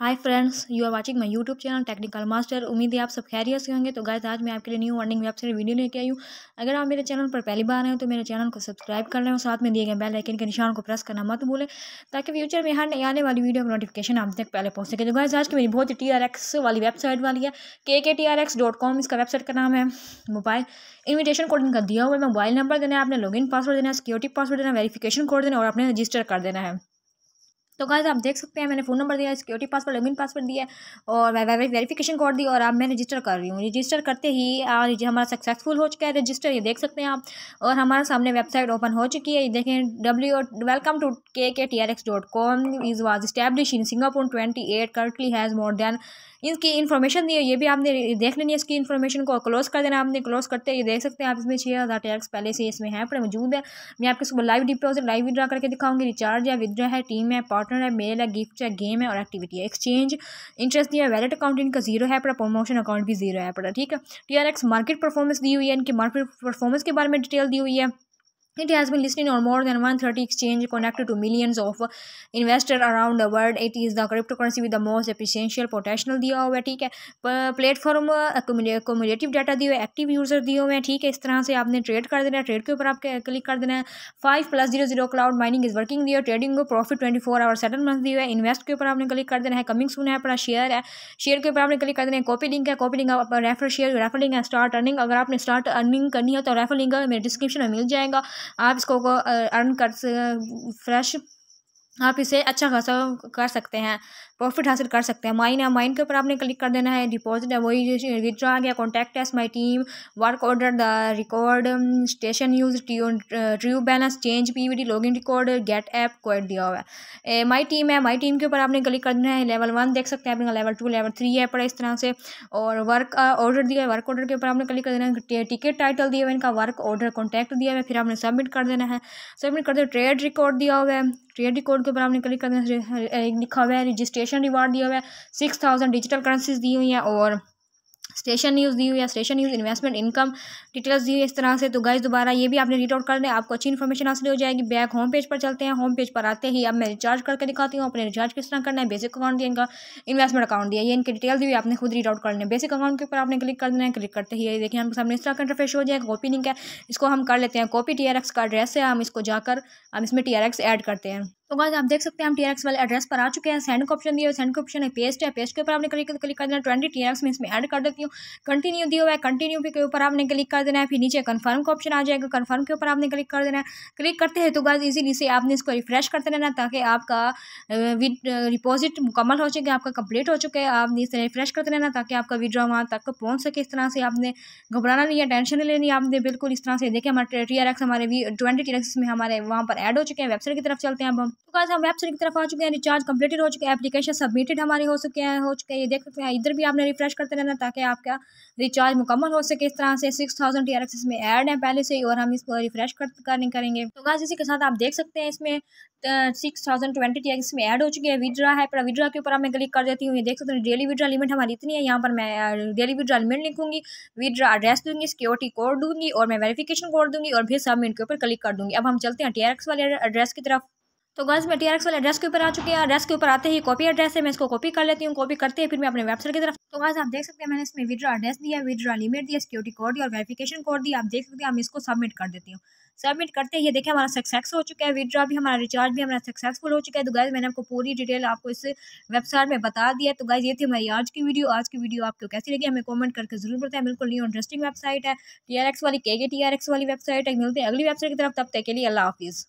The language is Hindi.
Hi friends you are watching my YouTube channel technical master उम्मीद है आप सब खैरियत से होंगे तो गाइस आज मैं आपके लिए new earning website video लेके आई हूँ अगर आप मेरे चैनल पर पहली बार आए हो तो मेरे चैनल को सब्सक्राइब कर लें और साथ में दिए गए बेल आइकन के निशान को प्रेस करना मत भूलें ताकि फ्यूचर में हर आने वाली वीडियो का नोटिफिकेशन आप तक पहले पहुँच सके तो गाइस आज की मेरी बहुत ही टी आर एक्स वाली वेबसाइट वाली है K K T R X dot com इसका वेबसाइट का नाम है मोबाइल इन्विटेशन कोड इनका दिया हुआ है मोबाइल नंबर देना है आपने इन पासवर्ड देना है सिक्योरिटी पासवर्ड देना है वेरीफिकेशन कोड देना और आपने रजिस्टर कर देना है तो गाइस आप देख सकते हैं मैंने फ़ोन नंबर दिया सिक्योरिटी पासवर्ड लॉगिन पासवर्ड दिया और वेरिफिकेशन कोड दिया और अब मैं रजिस्टर कर रही हूँ रजिस्टर करते ही हमारा सक्सेसफुल हो चुका है रजिस्टर ये देख सकते हैं आप और हमारे सामने वेबसाइट ओपन हो चुकी है ये देखें W welcome to K K T R X dot com is was establish in Singapore twenty eight currently has more than इनकी इन्फॉर्मेशन दी है ये भी आपने देख लेनी है इसकी इन्फॉर्मेशन को क्लोज कर देना आपने क्लोज करते ये देख सकते हैं आप इसमें छः हज़ार एक्स पहले से इसमें है पर मौजूद है मैं आपके सुबह लाइव डिपोजिट लाइव विद्रा करके दिखाऊंगी रिचार्ज या विद्रा है टीम है पार्ट पार्टनर है मेल है गिफ्ट है गेम है और एक्टिविटी है एक्सचेंज इंटरेस्ट दिया है वैलेट अकाउंट इनका जीरो है पर प्रमोशन अकाउंट भी जीरो है पर ठीक है टी मार्केट परफॉर्मेंस दी हुई है इनकी मार्केट परफॉर्मेंस के बारे में डिटेल दी हुई है It has been listed on more than 130 exchanges connected to millions of investors around the world. It is the cryptocurrency with the most essential potential दिया हुआ है ठीक है प्लेटफॉर्म कम्युनिटिव डाटा दिए हुए एक्टिव यूज़र दिए हुए हैं ठीक है इस तरह से आपने ट्रेड कर देना है ट्रेड के ऊपर आपके क्लिक कर देना है five plus zero zero cloud mining is working दिए ट्रेडिंग को profit twenty four hour month दिए हुए इन्वेस्ट के ऊपर आपने क्लिक कर देना है कमिंग सुना है अपना शेयर है शेयर के ऊपर आपने क्लिक कर देना है कॉपी लिंक है copy link refer share refer link है स्टार्ट अर्निंग अगर आपने स्टार्ट अर्निंग करनी है तो रेफर लिंक मेरे डिस्क्रिप्शन में मिल जाएगा आप इसको अर्न कर फ्रेश आप इसे अच्छा खासा कर सकते हैं प्रॉफिट हासिल कर सकते हैं माइन है माइन के ऊपर आपने क्लिक कर देना है डिपॉजिट है वही विदड्रॉ आ गया contact us my team work order the record station use true balance change P V login record get app code दिया हुआ है माई टीम है माई टीम के ऊपर आपने क्लिक कर देना है लेवल वन देख सकते हैं अपने लेवल टू लेवल थ्री है पड़ा इस तरह से और वर्क ऑर्डर uh, दिया है वर्क ऑर्डर के ऊपर आपने क्लिक कर देना है टिकट टाइटल दिया हुआ इनका वर्क ऑर्डर कॉन्टैक्ट दिया हुआ है फिर आपने सबमिट कर देना है सबमिट कर दे ट्रेड रिकॉर्ड दिया हुआ है ट्रेड कोड के ऊपर आपने क्लिक कर लिखा हुआ है रजिस्ट्रेशन रिवार्ड दिया हुआ है सिक्स थाउजेंड डिजिटल करेंसीज दी हुई हैं और स्टेशन न्यूज़ दी हुई या station news investment income details दी हुई इस तरह से तो गाइज दोबारा ये भी आपने रीड आउट कर लें आपको अच्छी इन्फॉर्मेशन हासिल हो जाएगी बैक होम पेज पर चलते हैं होम पेज पर आते ही अब मैं रिचार्ज करके दिखाती हूँ अपने रिचार्ज किस तरह करना है बेसिक अकाउंट दिया इनका इन्वेस्टमेंट अकाउंट दिया ये इनकी डिटेल्स भी आपने खुद रीड आउट कर बेसिक अकाउंट के ऊपर आपने क्लिक कर देना है क्लिक करते ही देखिए हम सामने इस तरह का इंटरफेस हो जाएगा कॉपी लिंक है इसको हम कर लेते हैं कॉपी टी का एड्रेस है हम इसको जाकर हम इसमें टी ऐड करते हैं तो गाइस आप देख सकते हैं हम टी वाले एड्रेस पर आ चुके हैं सेंड का ऑप्शन दिया सेंड का ऑप्शन है पेस्ट है पेस्ट के ऊपर आपने क्लिक क्लिक कर देना ट्वेंटी टी में इसमें ऐड कर देती हूँ कंटिन्यू दिया हुआ है कंटिन्यू के ऊपर आपने क्लिक कर देना है फिर नीचे कन्फर्म का ऑप्शन आ जाएगा कन्फर्म के ऊपर आपने क्लिक कर देना है क्लिक करते हैं तो गाइस इजीली से आपने इसको रिफ्रेश करते रहना ताकि आपका डिपॉजिट मुकम्मल हो चुके आपका कंप्लीट हो चुके हैं आपने इसे रिफ्रेश करते रहना ताकि आपका विड्रॉ वहाँ तक पहुँच सके इस तरह से आपने घबराना नहीं है टेंशन नहीं लेनी आपने बिल्कुल इस तरह से देखें हमारे टी हमारे ट्वेंटी टी में हमारे वहाँ पर ऐड हो चुके हैं वेबसाइट की तरफ चलते हैं अब हम तो कहा हम वेबसाइट की तरफ आ चुके हैं रिचार्ज कंप्लीटेड हो चुके हैं एप्लीकेशन सबमिटेड हमारे हो चुके हैं हो चुके हैं ये देख सकते हैं इधर भी आपने रिफ्रेश करते रहना ताकि आपका रिचार्ज मुकम्मल हो सके इस तरह से सिक्स थाउजेंड टी इसमें एड है पहले से ही और हम इसको रिफ्रेश कर, करने करेंगे तो गाज इसी के साथ आप देख सकते हैं इसमें six thousand twenty T X में एड हो चुकी है विड्रा है पर विड्रा के ऊपर मैं क्लिक कर देती हूँ ये देख सकते हैं डेली विड्रा लिमिट हमारी इतनी है यहाँ पर मैं डेली विड्रा लिमिट लिखूंगी विड्रा एड्रेस दूंगी सिक्योरिटी कोड दूंगी और मैं वेरिफिकेशन कोड दूंगी और फिर सबमिट के ऊपर क्लिक कर दूंगी अब हम चलते हैं टी वाले एड्रेस की तरफ तो गर्ल्स मैं टी आर एक्स वाले एड्रेस के ऊपर आ चुके हैं एड्रेस के ऊपर आते ही कॉपी एड्रेस है मैं इसको कॉपी कर लेती हूँ कॉपी करते ही फिर मैं अपने वेबसाइट की तरफ तो गर्ल्स आप देख सकते हैं मैंने इसमें विद्रॉ एड्रेस दिया विद्रॉ लिमिट दिया सिक्योरिटी कोड दिया और वेरिफिकेशन कोड दिया आप देख सकते हैं हम इसको सबमिट कर देती हूँ सबमिट करते ही देखिए हमारा सक्सेस हो चुका है विद्रॉ भी हमारा रिचार्ज भी हमारा सक्सेसफुल हो चुका है तो गाइज मैंने आपको पूरी डिटेल आपको इस वेबसाइट में बता दिया तो गाइज ये थी हमारी आज की वीडियो आज की वीडियो आपको कैसी लगी हमें कमेंट करके जरूर बताएं बिल्कुल न्यू इंटरेस्टिंग वेबसाइट है टी वाली के टी वाली वेबसाइट है मिलते हैं अगली वेबसाइट की तरफ तब तक के लिए अल्लाह हाफिज़